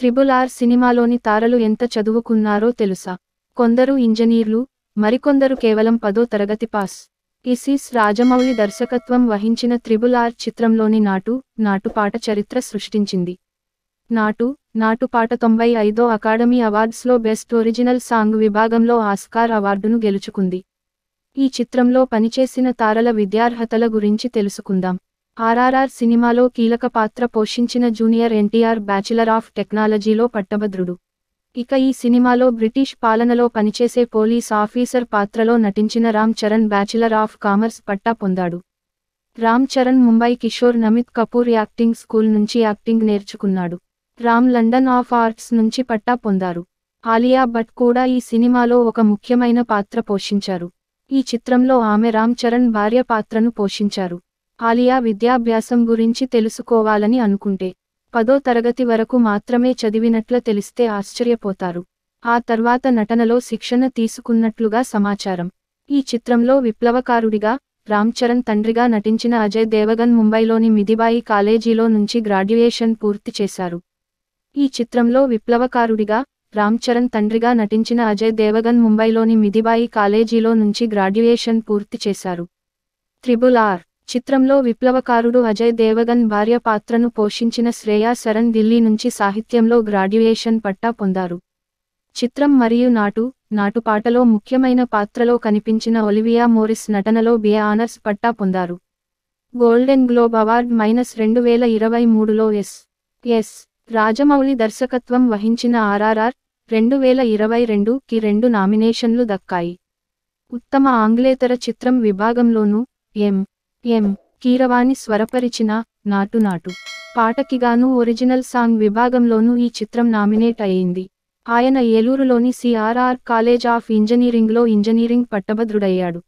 triple R సినిమాలోని తారలు ఎంత చదువుకున్నారో తెలుసా కొందరు ఇంజనీర్లు మరికొందరు కేవలం పదో తరగతి పాస్ ఇసిస్ రాజమౌళి దర్శకత్వం వహించిన త్రిబుల్ ఆర్ చిత్రంలోని నాటు నాటుపాట చరిత్ర సృష్టించింది నాటు నాటుపాట తొంభై ఐదో అకాడమీ అవార్డ్స్లో బెస్ట్ ఒరిజినల్ సాంగ్ విభాగంలో ఆస్కార్ అవార్డును గెలుచుకుంది ఈ చిత్రంలో పనిచేసిన తారల విద్యార్హతల గురించి తెలుసుకుందాం ఆర్ఆర్ఆర్ సినిమాలో కీలక పాత్ర పోషించిన జూనియర్ ఎన్టీఆర్ బ్యాచిలర్ ఆఫ్ టెక్నాలజీలో పట్టభద్రుడు ఇక ఈ సినిమాలో బ్రిటిష్ పాలనలో పనిచేసే పోలీస్ ఆఫీసర్ పాత్రలో నటించిన Ram Charan bachelor of commerce పట్టా పొందాడు రామ్ చరణ్ ముంబై కిషోర్ నమిత్ కపూర్ యాక్టింగ్ స్కూల్ నుంచి యాక్టింగ్ నేర్చుకున్నాడు రామ్ లండన్ ఆఫ్ ఆర్ట్స్ నుంచి పట్టా పొందారు ఆలియా భట్ కూడా ఈ సినిమాలో ఒక ముఖ్యమైన పాత్ర పోషించారు ఈ చిత్రంలో ఆమె రామ్ చరణ్ భార్య పాత్రను పోషించారు ఆలియా విద్యాభ్యాసం గురించి తెలుసుకోవాలని అనుకుంటే పదో తరగతి వరకు మాత్రమే చదివినట్ల తెలిస్తే ఆశ్చర్యపోతారు ఆ తర్వాత నటనలో శిక్షణ తీసుకున్నట్లుగా సమాచారం ఈ చిత్రంలో విప్లవకారుడిగా రామ్ చరణ్ తండ్రిగా నటించిన అజయ్ దేవగన్ ముంబైలోని మిదిబాయి కాలేజీలో నుంచి గ్రాడ్యుయేషన్ పూర్తి చేశారు ఈ చిత్రంలో విప్లవకారుడిగా రామ్ చరణ్ తండ్రిగా నటించిన అజయ్ దేవగన్ ముంబైలోని మిదిబాయి కాలేజీలో నుంచి గ్రాడ్యుయేషన్ పూర్తి చేశారు త్రిబుల్ ఆర్ చిత్రంలో విప్లవకారుడు అజయ్ దేవగన్ భార్య పాత్రను పోషించిన శ్రేయా శరణ్ ఢిల్లీ నుంచి సాహిత్యంలో గ్రాడ్యుయేషన్ పట్టా పొందారు చిత్రం మరియు నాటు నాటుపాటలో ముఖ్యమైన పాత్రలో కనిపించిన ఒలివియా మోరిస్ నటనలో బిఏ ఆనర్స్ పట్టా పొందారు గోల్డెన్ గ్లోబ్ అవార్డ్ మైనస్ రెండు వేల ఇరవై మూడులో ఎస్ ఎస్ రాజమౌళి దర్శకత్వం వహించిన ఆర్ఆర్ఆర్ రెండు వేల ఇరవై రెండుకి రెండు నామినేషన్లు దక్కాయి ఉత్తమ ఆంగ్లేతర చిత్రం విభాగంలోనూ ఎం ఎం కీరవాణి స్వరపరిచిన నాటు నాటు పాటకిగాను ఒరిజినల్ సాంగ్ విభాగంలోనూ ఈ చిత్రం నామినేట్ అయింది ఆయన ఏలూరులోని సిఆర్ఆర్ కాలేజ్ ఆఫ్ ఇంజనీరింగ్లో ఇంజనీరింగ్ పట్టభద్రుడయ్యాడు